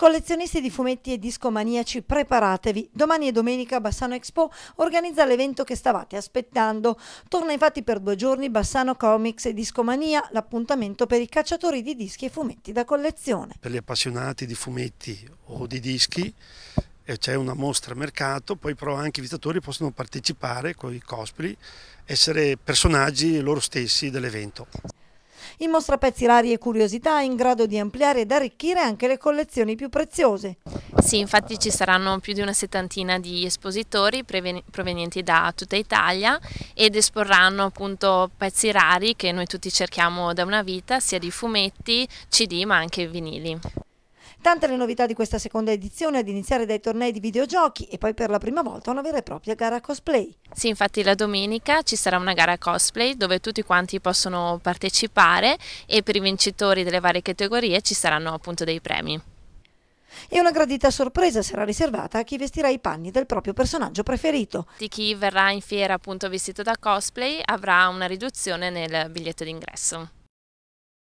Collezionisti di fumetti e discomaniaci, preparatevi. Domani e domenica Bassano Expo organizza l'evento che stavate aspettando. Torna infatti per due giorni Bassano Comics e Discomania, l'appuntamento per i cacciatori di dischi e fumetti da collezione. Per gli appassionati di fumetti o di dischi eh, c'è una mostra mercato, poi però anche i visitatori possono partecipare con i cosplay, essere personaggi loro stessi dell'evento in mostra pezzi rari e curiosità in grado di ampliare ed arricchire anche le collezioni più preziose. Sì, infatti ci saranno più di una settantina di espositori provenienti da tutta Italia ed esporranno appunto pezzi rari che noi tutti cerchiamo da una vita, sia di fumetti, CD ma anche vinili. Tante le novità di questa seconda edizione, ad iniziare dai tornei di videogiochi e poi per la prima volta una vera e propria gara cosplay. Sì, infatti la domenica ci sarà una gara cosplay dove tutti quanti possono partecipare e per i vincitori delle varie categorie ci saranno appunto dei premi. E una gradita sorpresa sarà riservata a chi vestirà i panni del proprio personaggio preferito. Di chi verrà in fiera appunto vestito da cosplay avrà una riduzione nel biglietto d'ingresso.